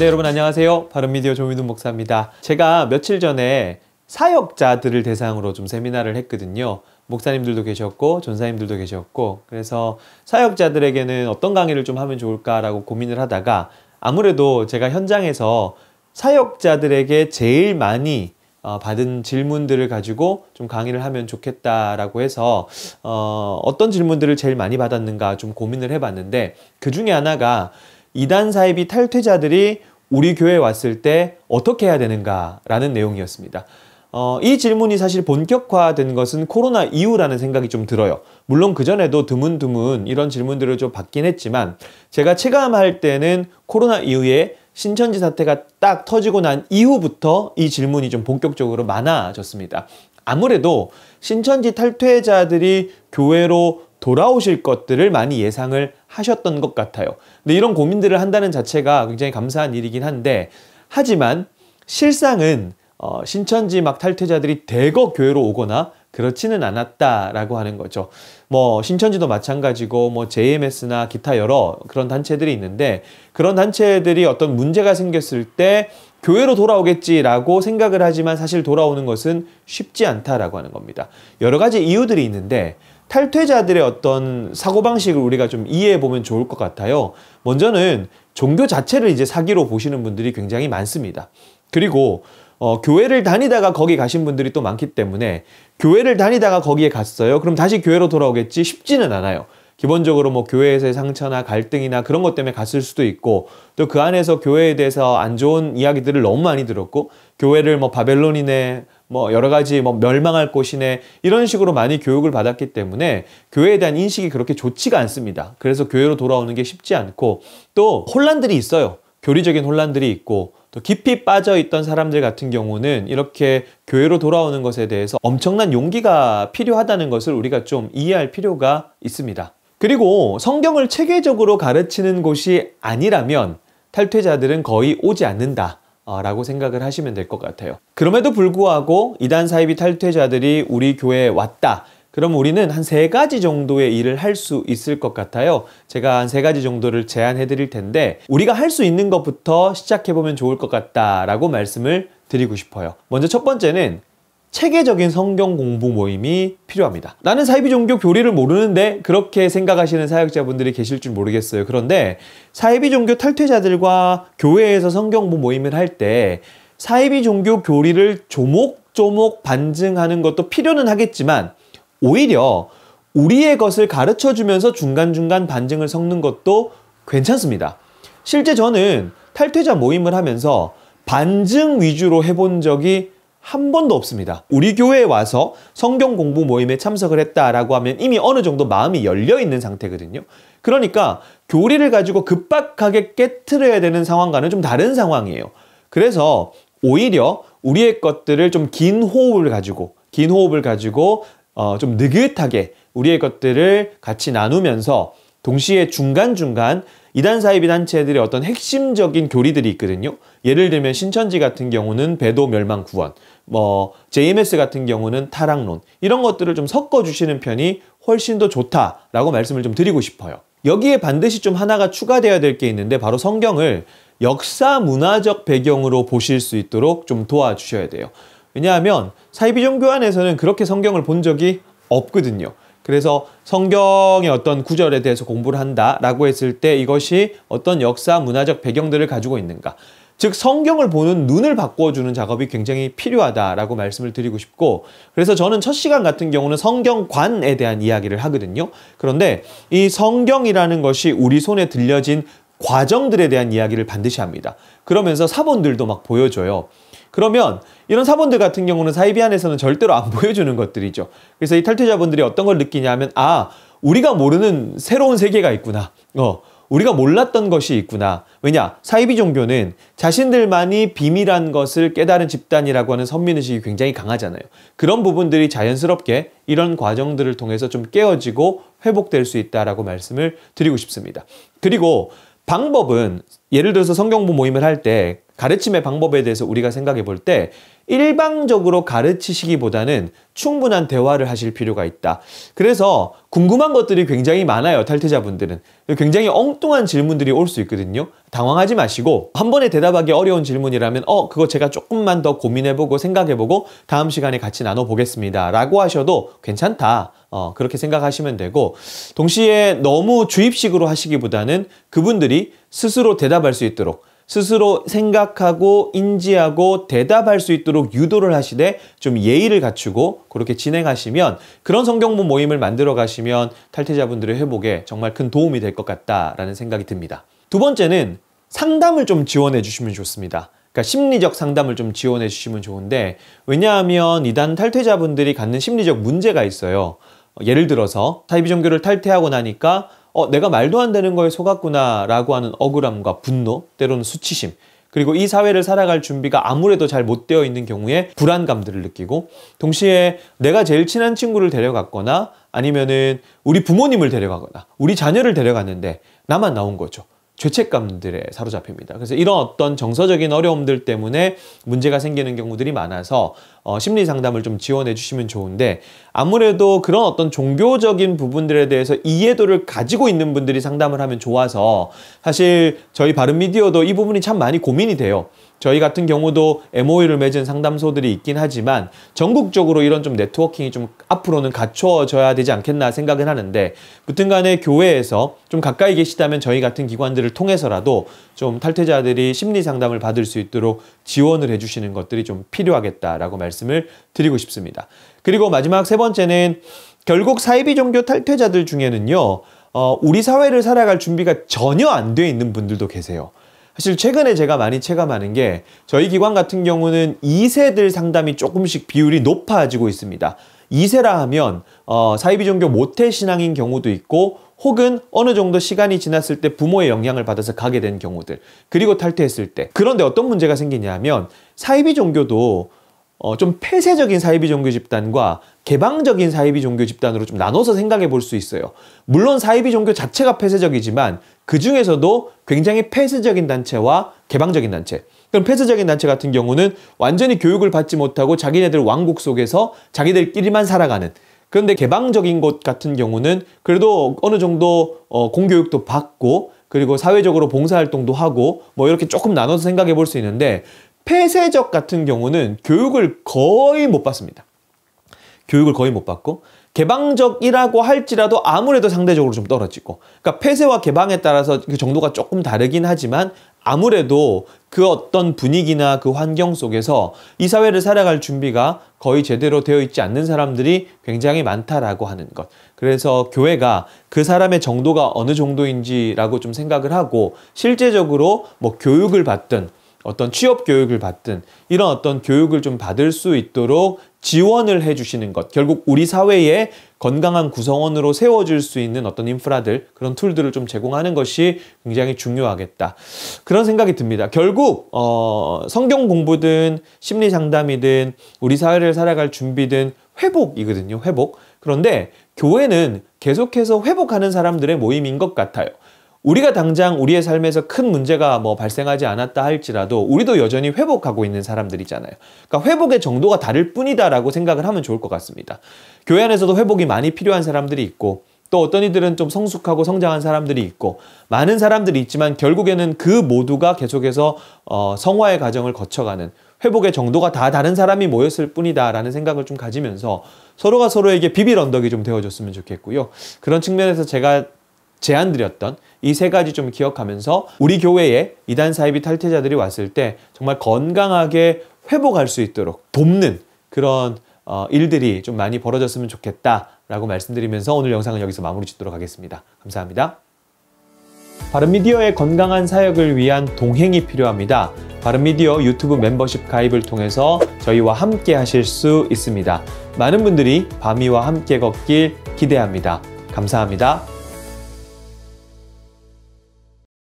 네 여러분 안녕하세요 바른미디어 조민돈 목사입니다 제가 며칠 전에 사역자들을 대상으로 좀 세미나를 했거든요 목사님들도 계셨고 전사님들도 계셨고 그래서 사역자들에게는 어떤 강의를 좀 하면 좋을까라고 고민을 하다가 아무래도 제가 현장에서 사역자들에게 제일 많이 어, 받은 질문들을 가지고 좀 강의를 하면 좋겠다라고 해서 어, 어떤 질문들을 제일 많이 받았는가 좀 고민을 해봤는데 그 중에 하나가 이단 사이비 탈퇴자들이 우리 교회에 왔을 때 어떻게 해야 되는가라는 내용이었습니다. 어, 이 질문이 사실 본격화된 것은 코로나 이후라는 생각이 좀 들어요. 물론 그전에도 드문드문 이런 질문들을 좀 받긴 했지만 제가 체감할 때는 코로나 이후에 신천지 사태가 딱 터지고 난 이후부터 이 질문이 좀 본격적으로 많아졌습니다. 아무래도 신천지 탈퇴자들이 교회로 돌아오실 것들을 많이 예상을 하셨던 것 같아요. 근데 이런 고민들을 한다는 자체가 굉장히 감사한 일이긴 한데 하지만 실상은 어, 신천지 막 탈퇴자들이 대거 교회로 오거나 그렇지는 않았다라고 하는 거죠. 뭐 신천지도 마찬가지고 뭐 JMS나 기타 여러 그런 단체들이 있는데 그런 단체들이 어떤 문제가 생겼을 때 교회로 돌아오겠지라고 생각을 하지만 사실 돌아오는 것은 쉽지 않다라고 하는 겁니다. 여러 가지 이유들이 있는데 탈퇴자들의 어떤 사고방식을 우리가 좀 이해해 보면 좋을 것 같아요. 먼저는 종교 자체를 이제 사기로 보시는 분들이 굉장히 많습니다. 그리고 어, 교회를 다니다가 거기 가신 분들이 또 많기 때문에 교회를 다니다가 거기에 갔어요. 그럼 다시 교회로 돌아오겠지 쉽지는 않아요. 기본적으로 뭐 교회에서의 상처나 갈등이나 그런 것 때문에 갔을 수도 있고 또 그 안에서 교회에 대해서 안 좋은 이야기들을 너무 많이 들었고 교회를 뭐 바벨론이네 뭐 여러 가지 뭐 멸망할 곳이네 이런 식으로 많이 교육을 받았기 때문에 교회에 대한 인식이 그렇게 좋지가 않습니다. 그래서 교회로 돌아오는 게 쉽지 않고 또 혼란들이 있어요. 교리적인 혼란들이 있고 또 깊이 빠져 있던 사람들 같은 경우는 이렇게 교회로 돌아오는 것에 대해서 엄청난 용기가 필요하다는 것을 우리가 좀 이해할 필요가 있습니다. 그리고 성경을 체계적으로 가르치는 곳이 아니라면 탈퇴자들은 거의 오지 않는다. 라고 생각을 하시면 될 것 같아요. 그럼에도 불구하고 이단 사이비 탈퇴자들이 우리 교회에 왔다. 그럼 우리는 한 세 가지 정도의 일을 할 수 있을 것 같아요. 제가 한 세 가지 정도를 제안해 드릴 텐데 우리가 할 수 있는 것부터 시작해 보면 좋을 것 같다라고 말씀을 드리고 싶어요. 먼저 첫 번째는 체계적인 성경 공부 모임이 필요합니다. 나는 사이비 종교 교리를 모르는데 그렇게 생각하시는 사역자분들이 계실 줄 모르겠어요. 그런데 사이비 종교 탈퇴자들과 교회에서 성경 공부 모임을 할 때 사이비 종교 교리를 조목조목 반증하는 것도 필요는 하겠지만 오히려 우리의 것을 가르쳐 주면서 중간중간 반증을 섞는 것도 괜찮습니다. 실제 저는 탈퇴자 모임을 하면서 반증 위주로 해본 적이 한 번도 없습니다. 우리 교회에 와서 성경 공부 모임에 참석을 했다라고 하면 이미 어느 정도 마음이 열려 있는 상태거든요. 그러니까 교리를 가지고 급박하게 깨트려야 되는 상황과는 좀 다른 상황이에요. 그래서 오히려 우리의 것들을 좀 긴 호흡을 가지고 긴 호흡을 가지고 어, 좀 느긋하게 우리의 것들을 같이 나누면서 동시에 중간중간 이단 사이비 단체들의 어떤 핵심적인 교리들이 있거든요. 예를 들면 신천지 같은 경우는 배도 멸망 구원, 뭐 JMS 같은 경우는 타락론 이런 것들을 좀 섞어 주시는 편이 훨씬 더 좋다라고 말씀을 좀 드리고 싶어요. 여기에 반드시 좀 하나가 추가되어야 될 게 있는데 바로 성경을 역사 문화적 배경으로 보실 수 있도록 좀 도와주셔야 돼요. 왜냐하면 사이비 종교 안에서는 그렇게 성경을 본 적이 없거든요. 그래서 성경의 어떤 구절에 대해서 공부를 한다라고 했을 때 이것이 어떤 역사 문화적 배경들을 가지고 있는가. 즉 성경을 보는 눈을 바꿔주는 작업이 굉장히 필요하다라고 말씀을 드리고 싶고 그래서 저는 첫 시간 같은 경우는 성경관에 대한 이야기를 하거든요. 그런데 이 성경이라는 것이 우리 손에 들려진 과정들에 대한 이야기를 반드시 합니다. 그러면서 사본들도 막 보여줘요. 그러면 이런 사본들 같은 경우는 사이비 안에서는 절대로 안 보여주는 것들이죠. 그래서 이 탈퇴자분들이 어떤 걸 느끼냐면 아 우리가 모르는 새로운 세계가 있구나. 어. 우리가 몰랐던 것이 있구나. 왜냐? 사이비 종교는 자신들만이 비밀한 것을 깨달은 집단이라고 하는 선민의식이 굉장히 강하잖아요. 그런 부분들이 자연스럽게 이런 과정들을 통해서 좀 깨어지고 회복될 수 있다라고 말씀을 드리고 싶습니다. 그리고 방법은 예를 들어서 성경부 모임을 할때 가르침의 방법에 대해서 우리가 생각해 볼 때 일방적으로 가르치시기보다는 충분한 대화를 하실 필요가 있다. 그래서 궁금한 것들이 굉장히 많아요. 탈퇴자분들은. 굉장히 엉뚱한 질문들이 올 수 있거든요. 당황하지 마시고 한 번에 대답하기 어려운 질문이라면 어 그거 제가 조금만 더 고민해보고 생각해보고 다음 시간에 같이 나눠보겠습니다. 라고 하셔도 괜찮다. 어, 그렇게 생각하시면 되고 동시에 너무 주입식으로 하시기보다는 그분들이 스스로 대답할 수 있도록 스스로 생각하고 인지하고 대답할 수 있도록 유도를 하시되 좀 예의를 갖추고 그렇게 진행하시면 그런 성경부 모임을 만들어 가시면 탈퇴자분들의 회복에 정말 큰 도움이 될 것 같다라는 생각이 듭니다. 두 번째는 상담을 좀 지원해 주시면 좋습니다. 그러니까 심리적 상담을 좀 지원해 주시면 좋은데 왜냐하면 이단 탈퇴자분들이 갖는 심리적 문제가 있어요. 예를 들어서 타이비 종교를 탈퇴하고 나니까 어, 내가 말도 안 되는 거에 속았구나라고 하는 억울함과 분노, 때로는 수치심, 그리고 이 사회를 살아갈 준비가 아무래도 잘 못 되어 있는 경우에 불안감들을 느끼고 동시에 내가 제일 친한 친구를 데려갔거나 아니면은 우리 부모님을 데려가거나 우리 자녀를 데려갔는데 나만 나온 거죠. 죄책감들에 사로잡힙니다. 그래서 이런 어떤 정서적인 어려움들 때문에 문제가 생기는 경우들이 많아서 어, 심리 상담을 좀 지원해 주시면 좋은데 아무래도 그런 어떤 종교적인 부분들에 대해서 이해도를 가지고 있는 분들이 상담을 하면 좋아서 사실 저희 바른미디어도 이 부분이 참 많이 고민이 돼요. 저희 같은 경우도 MOU를 맺은 상담소들이 있긴 하지만 전국적으로 이런 좀 네트워킹이 좀 앞으로는 갖춰져야 되지 않겠나 생각은 하는데 무튼간에 교회에서 좀 가까이 계시다면 저희 같은 기관들을 통해서라도 좀 탈퇴자들이 심리 상담을 받을 수 있도록 지원을 해주시는 것들이 좀 필요하겠다라고 말씀. 말씀을 드리고 싶습니다. 그리고 마지막 세 번째는 결국 사이비 종교 탈퇴자들 중에는요. 어, 우리 사회를 살아갈 준비가 전혀 안 돼 있는 분들도 계세요. 사실 최근에 제가 많이 체감하는 게 저희 기관 같은 경우는 2세들 상담이 조금씩 비율이 높아지고 있습니다. 2세라 하면 어, 사이비 종교 모태 신앙인 경우도 있고 혹은 어느 정도 시간이 지났을 때 부모의 영향을 받아서 가게 된 경우들 그리고 탈퇴했을 때 그런데 어떤 문제가 생기냐면 사이비 종교도 어, 좀 폐쇄적인 사이비 종교 집단과 개방적인 사이비 종교 집단으로 좀 나눠서 생각해 볼 수 있어요. 물론 사이비 종교 자체가 폐쇄적이지만 그 중에서도 굉장히 폐쇄적인 단체와 개방적인 단체. 그럼 폐쇄적인 단체 같은 경우는 완전히 교육을 받지 못하고 자기네들 왕국 속에서 자기들끼리만 살아가는 그런데 개방적인 곳 같은 경우는 그래도 어느 정도 어, 공교육도 받고 그리고 사회적으로 봉사활동도 하고 뭐 이렇게 조금 나눠서 생각해 볼 수 있는데 폐쇄적 같은 경우는 교육을 거의 못 받습니다. 교육을 거의 못 받고 개방적이라고 할지라도 아무래도 상대적으로 좀 떨어지고 그러니까 폐쇄와 개방에 따라서 그 정도가 조금 다르긴 하지만 아무래도 그 어떤 분위기나 그 환경 속에서 이 사회를 살아갈 준비가 거의 제대로 되어 있지 않는 사람들이 굉장히 많다라고 하는 것. 그래서 교회가 그 사람의 정도가 어느 정도인지라고 좀 생각을 하고 실제적으로 뭐 교육을 받든 어떤 취업 교육을 받든 이런 어떤 교육을 좀 받을 수 있도록 지원을 해주시는 것. 결국 우리 사회에 건강한 구성원으로 세워질 수 있는 어떤 인프라들, 그런 툴들을 좀 제공하는 것이 굉장히 중요하겠다. 그런 생각이 듭니다. 결국, 어, 성경 공부든 심리 상담이든 우리 사회를 살아갈 준비든 회복이거든요. 회복. 그런데 교회는 계속해서 회복하는 사람들의 모임인 것 같아요. 우리가 당장 우리의 삶에서 큰 문제가 뭐 발생하지 않았다 할지라도 우리도 여전히 회복하고 있는 사람들이잖아요. 그러니까 회복의 정도가 다를 뿐이다라고 생각을 하면 좋을 것 같습니다. 교회 안에서도 회복이 많이 필요한 사람들이 있고 또 어떤 이들은 좀 성숙하고 성장한 사람들이 있고 많은 사람들이 있지만 결국에는 그 모두가 계속해서 어, 성화의 과정을 거쳐가는 회복의 정도가 다 다른 사람이 모였을 뿐이다라는 생각을 좀 가지면서 서로가 서로에게 비빌 언덕이 좀 되어줬으면 좋겠고요. 그런 측면에서 제가 제안드렸던 이 세 가지 좀 기억하면서 우리 교회에 이단 사이비 탈퇴자들이 왔을 때 정말 건강하게 회복할 수 있도록 돕는 그런 어, 일들이 좀 많이 벌어졌으면 좋겠다라고 말씀드리면서 오늘 영상은 여기서 마무리 짓도록 하겠습니다. 감사합니다. 바른미디어의 건강한 사역을 위한 동행이 필요합니다. 바른미디어 유튜브 멤버십 가입을 통해서 저희와 함께 하실 수 있습니다. 많은 분들이 밤이와 함께 걷길 기대합니다. 감사합니다.